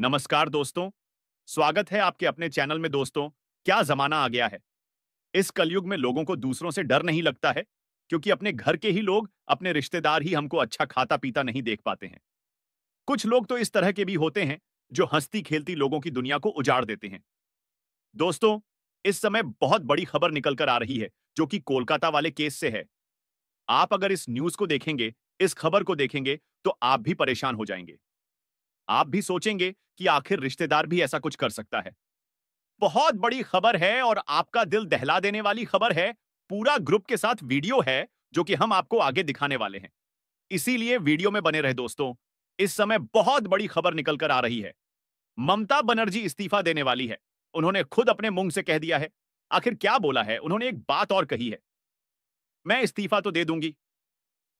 नमस्कार दोस्तों स्वागत है आपके अपने चैनल में दोस्तों क्या जमाना आ गया है इस कलयुग में लोगों को दूसरों से डर नहीं लगता है क्योंकि अपने घर के ही लोग अपने रिश्तेदार ही हमको अच्छा खाता पीता नहीं देख पाते हैं कुछ लोग तो इस तरह के भी होते हैं जो हंसती खेलती लोगों की दुनिया को उजाड़ देते हैं दोस्तों इस समय बहुत बड़ी खबर निकल कर आ रही है जो कि कोलकाता वाले केस से है आप अगर इस न्यूज को देखेंगे इस खबर को देखेंगे तो आप भी परेशान हो जाएंगे आप भी सोचेंगे कि आखिर रिश्तेदार भी ऐसा कुछ कर सकता है बहुत बड़ी खबर है और आपका दिल दहला देने वाली खबर है पूरा ग्रुप के साथ वीडियो है जो कि हम आपको आगे दिखाने वाले हैं इसीलिए वीडियो में बने रहे दोस्तों इस समय बहुत बड़ी खबर निकलकर आ रही है ममता बनर्जी इस्तीफा देने वाली है उन्होंने खुद अपने मुंह से कह दिया है आखिर क्या बोला है उन्होंने एक बात और कही है मैं इस्तीफा तो दे दूंगी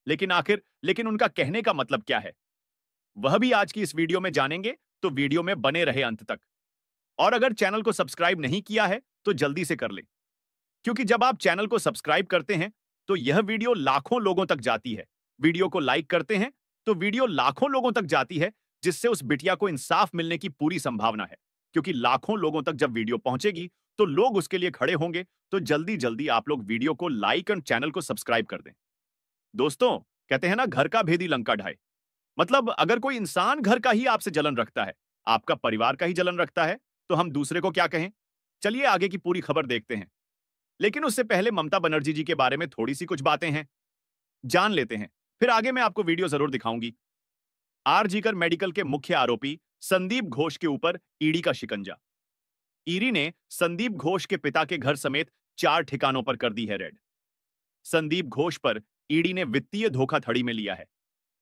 लेकिन आखिर लेकिन उनका कहने का मतलब क्या है वह भी आज की इस वीडियो में जानेंगे तो वीडियो में बने रहे अंत तक और अगर चैनल को सब्सक्राइब नहीं किया है तो जल्दी से कर ले क्योंकि जब आप चैनल को सब्सक्राइब करते हैं तो यह वीडियो लाखों लोगों तक जाती है वीडियो को लाइक करते हैं तो वीडियो लाखों लोगों तक जाती है जिससे उस बिटिया को इंसाफ मिलने की पूरी संभावना है क्योंकि लाखों लोगों तक जब वीडियो पहुंचेगी तो लोग उसके लिए खड़े होंगे तो जल्दी जल्दी आप लोग वीडियो को लाइक एंड चैनल को सब्सक्राइब कर दें दोस्तों कहते हैं ना घर का भेदी लंका ढाई मतलब अगर कोई इंसान घर का ही आपसे जलन रखता है आपका परिवार का ही जलन रखता है तो हम दूसरे को क्या कहें चलिए आगे की पूरी खबर देखते हैं लेकिन उससे पहले ममता बनर्जी जी के बारे में थोड़ी सी कुछ बातें हैं जान लेते हैं फिर आगे मैं आपको वीडियो जरूर दिखाऊंगी आर जीकर मेडिकल के मुख्य आरोपी संदीप घोष के ऊपर ईडी का शिकंजा ईडी ने संदीप घोष के पिता के घर समेत चार ठिकानों पर कर दी है रेड संदीप घोष पर ईडी ने वित्तीय धोखाधड़ी में लिया है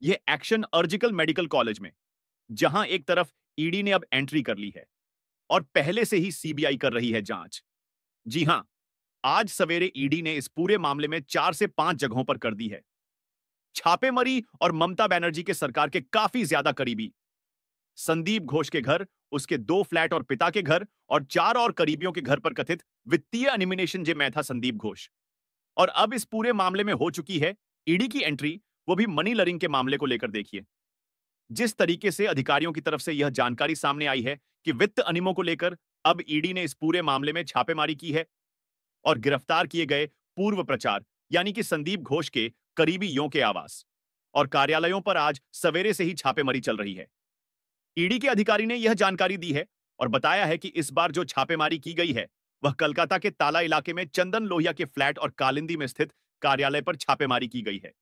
ये एक्शन अर्जिकल मेडिकल कॉलेज में जहां एक तरफ ईडी ने अब एंट्री कर ली है और पहले से ही सीबीआई कर रही है जांच जी हां आज सवेरे ईडी ने इस पूरे मामले में चार से पांच जगहों पर कर दी है छापेमारी और ममता बैनर्जी के सरकार के काफी ज्यादा करीबी संदीप घोष के घर उसके दो फ्लैट और पिता के घर और चार और करीबियों के घर पर कथित वित्तीय एनिमिनेशन जे मैं था संदीप घोष और अब इस पूरे मामले में हो चुकी है ईडी की एंट्री वो भी मनी लरिंग के मामले को लेकर देखिए जिस तरीके से अधिकारियों की तरफ से यह जानकारी सामने आई है कि वित्त अनिमो को लेकर अब ईडी e ने इस पूरे मामले में छापेमारी की है और गिरफ्तार किए गए पूर्व प्रचार यानी कि संदीप घोष के करीबी यो के आवास और कार्यालयों पर आज सवेरे से ही छापेमारी चल रही है ईडी e के अधिकारी ने यह जानकारी दी है और बताया है कि इस बार जो छापेमारी की गई है वह कलकाता के ताला इलाके में चंदन लोहिया के फ्लैट और कालिंदी में स्थित कार्यालय पर छापेमारी की गई है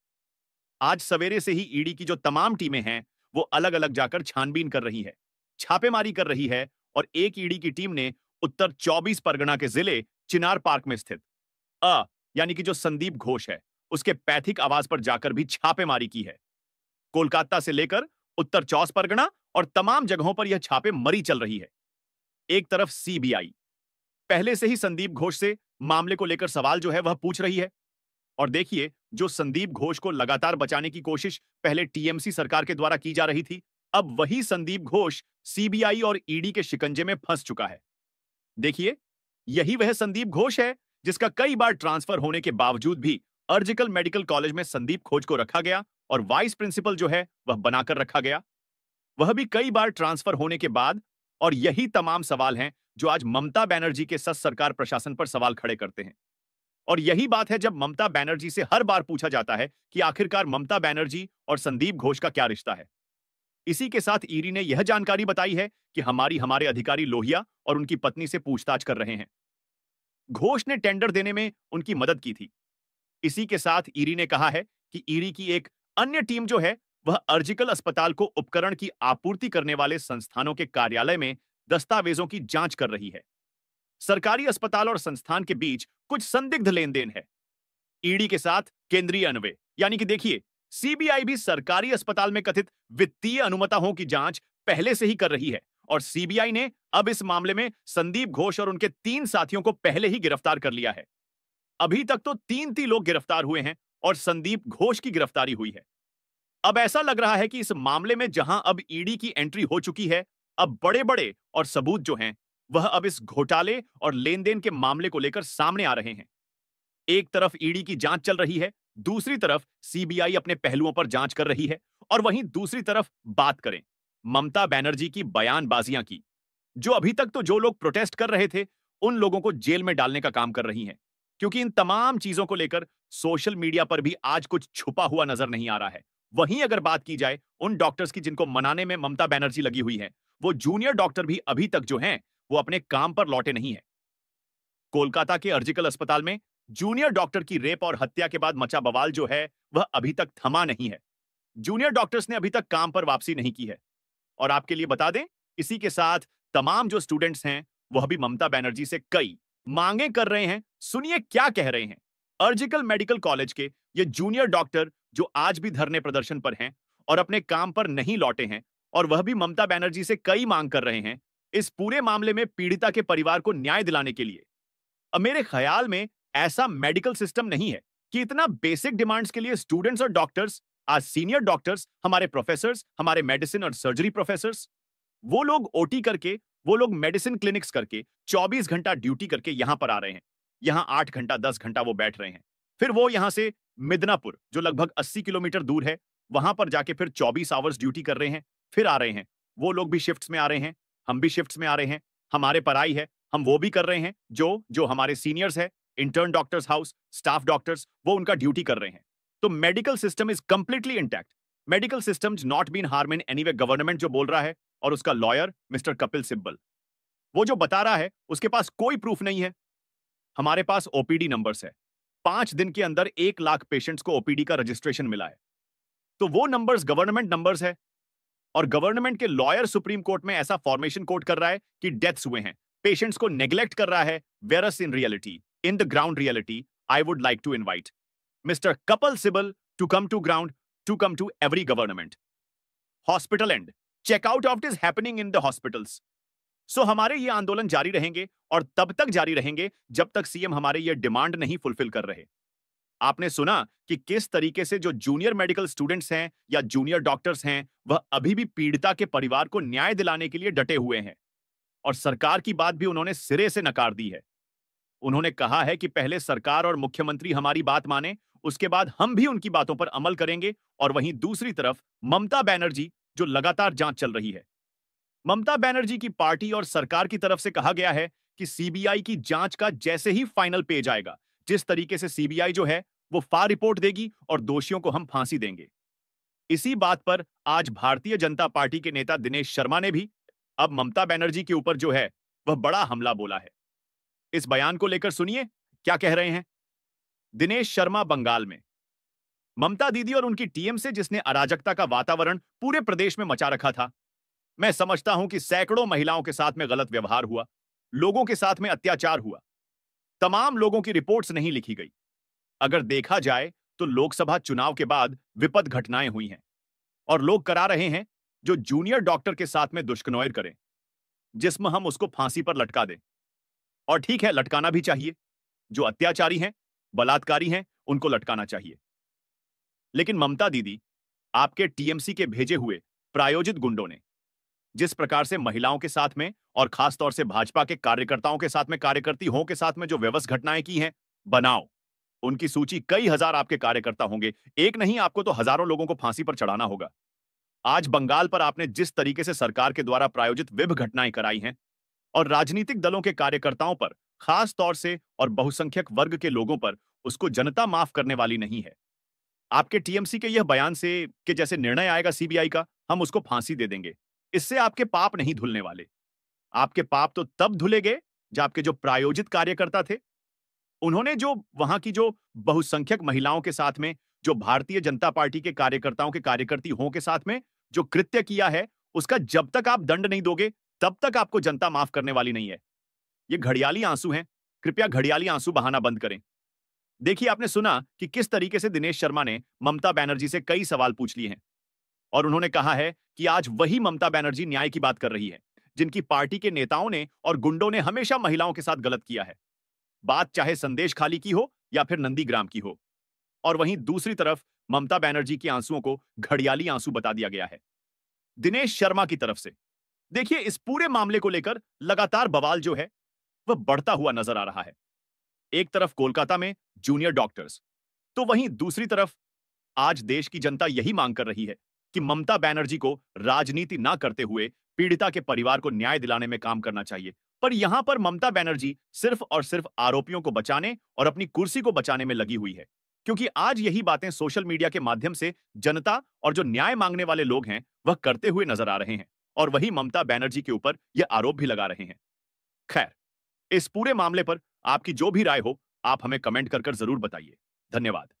आज सवेरे से ही ईडी की जो तमाम टीमें हैं वो अलग अलग जाकर छानबीन कर रही है छापेमारी कर रही है और एक ईडी की टीम ने उत्तर 24 परगना के जिले चिनार पार्क में स्थित अ यानी कि जो संदीप घोष है उसके पैथिक आवाज पर जाकर भी छापेमारी की है कोलकाता से लेकर उत्तर चौस परगना और तमाम जगहों पर यह छापे मरी चल रही है एक तरफ सीबीआई पहले से ही संदीप घोष से मामले को लेकर सवाल जो है वह पूछ रही है और देखिए जो संदीप घोष को लगातार बचाने की कोशिश पहले टीएमसी सरकार के द्वारा की जा रही थी अब वही संदीप घोष सीबीआई और ईडी के शिकंजे में फंस चुका है देखिए यही वह संदीप घोष है जिसका कई बार ट्रांसफर होने के बावजूद भी अर्जिकल मेडिकल कॉलेज में संदीप खोज को रखा गया और वाइस प्रिंसिपल जो है वह बनाकर रखा गया वह भी कई बार ट्रांसफर होने के बाद और यही तमाम सवाल हैं जो आज ममता बैनर्जी के सस सरकार प्रशासन पर सवाल खड़े करते हैं और यही बात है जब ममता बैनर्जी से हर बार पूछा जाता है कि आखिरकार ममता बैनर्जी और संदीप घोष का क्या रिश्ता है इसी के साथ ईरी ने यह जानकारी बताई है कि हमारी हमारे अधिकारी लोहिया और उनकी पत्नी से पूछताछ कर रहे हैं घोष ने टेंडर देने में उनकी मदद की थी इसी के साथ ईरी ने कहा है कि ईरी की एक अन्य टीम जो है वह अर्जिकल अस्पताल को उपकरण की आपूर्ति करने वाले संस्थानों के कार्यालय में दस्तावेजों की जांच कर रही है सरकारी अस्पताल और संस्थान के बीच कुछ संदिग्ध लेन देन है ईडी के साथ केंद्रीय अनवे यानी कि देखिए सीबीआई भी सरकारी अस्पताल में कथित वित्तीय अनुमताओं की जांच पहले से ही कर रही है और सीबीआई ने अब इस मामले में संदीप घोष और उनके तीन साथियों को पहले ही गिरफ्तार कर लिया है अभी तक तो तीन तीन लोग गिरफ्तार हुए हैं और संदीप घोष की गिरफ्तारी हुई है अब ऐसा लग रहा है कि इस मामले में जहां अब ईडी की एंट्री हो चुकी है अब बड़े बड़े और सबूत जो हैं वह अब इस घोटाले और लेन देन के मामले को लेकर सामने आ रहे हैं एक तरफ ईडी की जांच चल रही है दूसरी तरफ सीबीआई अपने पहलुओं पर जांच कर रही है और वहीं दूसरी तरफ बात करें ममता बैनर्जी की बयानबाजियां की जो अभी तक तो जो लोग प्रोटेस्ट कर रहे थे उन लोगों को जेल में डालने का काम कर रही हैं क्योंकि इन तमाम चीजों को लेकर सोशल मीडिया पर भी आज कुछ छुपा हुआ नजर नहीं आ रहा है वहीं अगर बात की जाए उन डॉक्टर्स की जिनको मनाने में ममता बैनर्जी लगी हुई है वो जूनियर डॉक्टर भी अभी तक जो हैं वो अपने काम पर लौटे नहीं है कोलकाता के अर्जिकल अस्पताल में जूनियर डॉक्टर की रेप और हत्या के बाद मचा बवाल जो है वह अभी तक थमा नहीं है जूनियर डॉक्टर्स ने अभी तक काम पर वापसी नहीं की है और आपके लिए बता दें इसी के साथ तमाम जो स्टूडेंट्स हैं वह भी ममता बैनर्जी से कई मांगे कर रहे हैं सुनिए क्या कह रहे हैं अर्जिकल मेडिकल कॉलेज के ये जूनियर डॉक्टर जो आज भी धरने प्रदर्शन पर हैं और अपने काम पर नहीं लौटे हैं और वह भी ममता बैनर्जी से कई मांग कर रहे हैं इस पूरे मामले में पीड़िता के परिवार को न्याय दिलाने के लिए अब मेरे ख्याल में ऐसा मेडिकल सिस्टम नहीं है कि इतना बेसिक डिमांड्स के लिए स्टूडेंट्स और डॉक्टर्स आज सीनियर डॉक्टर्स हमारे प्रोफेसर हमारे मेडिसिन और सर्जरी प्रोफेसर वो लोग ओटी करके वो लोग मेडिसिन क्लिनिक्स करके 24 घंटा ड्यूटी करके यहां पर आ रहे हैं यहां 8 घंटा 10 घंटा वो बैठ रहे हैं फिर वो यहां से मिदनापुर जो लगभग 80 किलोमीटर दूर है वहां पर जाके फिर 24 आवर्स ड्यूटी कर रहे हैं फिर आ रहे हैं वो लोग भी शिफ्ट में आ रहे हैं हम भी शिफ्ट में आ रहे हैं हमारे पर आई है हम वो भी कर रहे हैं जो जो हमारे सीनियर्स है intern doctors house staff doctors वो उनका ड्यूटी कर रहे हैं तो medical system is completely intact medical system not been harm in any government जो बोल रहा है और उसका लॉयर मिस्टर कपिल सिब्बल वो जो बता रहा है उसके पास कोई प्रूफ नहीं है हमारे पास ओपीडी नंबर्स है पांच दिन के अंदर एक लाख पेशेंट्स को ओपीडी का रजिस्ट्रेशन मिला है तो वो नंबर्स गवर्नमेंट नंबर्स है और गवर्नमेंट के लॉयर सुप्रीम कोर्ट में ऐसा फॉर्मेशन कोर्ट कर रहा है कि डेथ्स हुए हैं पेशेंट्स को नेग्लेक्ट कर रहा है whereas in reality in the ground reality I would like to invite mister Kapil Sibal to come to ground to come to every government hospital and check out of is happening in the hospitals so हमारे ये आंदोलन जारी रहेंगे और तब तक जारी रहेंगे जब तक सीएम हमारे ये डिमांड नहीं फुलफिल कर रहे आपने सुना कि किस तरीके से जो जूनियर मेडिकल स्टूडेंट्स हैं या जूनियर डॉक्टर्स हैं वह अभी भी पीड़िता के परिवार को न्याय दिलाने के लिए डटे हुए हैं और सरकार की बात भी उन्होंने सिरे से नकार दी है उन्होंने कहा है कि पहले सरकार और मुख्यमंत्री हमारी बात माने उसके बाद हम भी उनकी बातों पर अमल करेंगे और वहीं दूसरी तरफ ममता बैनर्जी जो लगातार जांच चल रही है ममता बैनर्जी की पार्टी और सरकार की तरफ से कहा गया है कि सीबीआई की जांच का जैसे ही फाइनल पेज आएगा जिस तरीके से सीबीआई जो है वो फार रिपोर्ट देगी और दोषियों को हम फांसी देंगे इसी बात पर आज भारतीय जनता पार्टी के नेता दिनेश शर्मा ने भी अब ममता बैनर्जी के ऊपर जो है वह बड़ा हमला बोला है इस बयान को लेकर सुनिए क्या कह रहे हैं दिनेश शर्मा बंगाल में ममता दीदी और उनकी टीएम से जिसने अराजकता का वातावरण पूरे प्रदेश में मचा रखा था मैं समझता हूं कि सैकड़ों महिलाओं के साथ में गलत व्यवहार हुआ लोगों के साथ में अत्याचार हुआ तमाम लोगों की रिपोर्ट्स नहीं लिखी गई अगर देखा जाए तो लोकसभा चुनाव के बाद विपद घटनाएं हुई हैं और लोग करा रहे हैं जो जूनियर डॉक्टर के साथ में दुष्कनोयर करें जिसमें हम उसको फांसी पर लटका दें और ठीक है लटकाना भी चाहिए जो अत्याचारी हैं बलात्कारी हैं उनको लटकाना चाहिए लेकिन ममता दीदी आपके टीएमसी के भेजे हुए प्रायोजित गुंडों ने जिस प्रकार से महिलाओं के साथ में और खासतौर से भाजपा के कार्यकर्ताओं के साथ में कार्यकर्ती हो के साथ में जो व्यवस्थ घटनाएं की हैं बनाओ उनकी सूची कई हजार आपके कार्यकर्ता होंगे एक नहीं आपको तो हजारों लोगों को फांसी पर चढ़ाना होगा आज बंगाल पर आपने जिस तरीके से सरकार के द्वारा प्रायोजित विभिन्न घटनाएं कराई हैं और राजनीतिक दलों के कार्यकर्ताओं पर खास तौर से और बहुसंख्यक वर्ग के लोगों पर उसको जनता माफ करने वाली नहीं है आपके टीएमसी के यह बयान से कि जैसे निर्णय आएगा सीबीआई का हम उसको फांसी दे देंगे इससे आपके पाप नहीं धुलने वाले आपके पाप तो तब धुले गए आपके जो प्रायोजित कार्यकर्ता थे उन्होंने जो वहां की जो बहुसंख्यक महिलाओं के साथ में जो भारतीय जनता पार्टी के कार्यकर्ताओं के कार्यकर्ती हों के साथ में जो कृत्य किया है उसका जब तक आप दंड नहीं दोगे तब तक आपको जनता माफ करने वाली नहीं है ये घड़ियाली आंसू हैं कृपया घड़ियाली आंसू बहाना बंद करें देखिए आपने सुना कि किस तरीके से दिनेश शर्मा ने ममता बैनर्जी से कई सवाल पूछ लिए हैं और उन्होंने कहा है कि आज वही ममता बनर्जी न्याय की बात कर रही है जिनकी पार्टी के नेताओं ने और गुंडों ने हमेशा महिलाओं के साथ गलत किया है बात चाहे संदेश खाली की हो या फिर नंदीग्राम की हो और वहीं दूसरी तरफ ममता बनर्जी के आंसुओं को घड़ियाली आंसू बता दिया गया है दिनेश शर्मा की तरफ से देखिए इस पूरे मामले को लेकर लगातार बवाल जो है वह बढ़ता हुआ नजर आ रहा है एक तरफ कोलकाता में जूनियर डॉक्टर्स तो वहीं दूसरी तरफ आज देश की जनता यही मांग कर रही है कि ममता बैनर्जी को राजनीति ना करते हुए पीड़िता के परिवार को न्याय दिलाने में काम करना चाहिए पर यहां पर ममता बैनर्जी सिर्फ और सिर्फ आरोपियों को बचाने और अपनी कुर्सी को बचाने में लगी हुई है क्योंकि आज यही बातें सोशल मीडिया के माध्यम से जनता और जो न्याय मांगने वाले लोग हैं वह करते हुए नजर आ रहे हैं और वही ममता बैनर्जी के ऊपर यह आरोप भी लगा रहे हैं खैर इस पूरे मामले पर आपकी जो भी राय हो आप हमें कमेंट कर जरूर बताइए धन्यवाद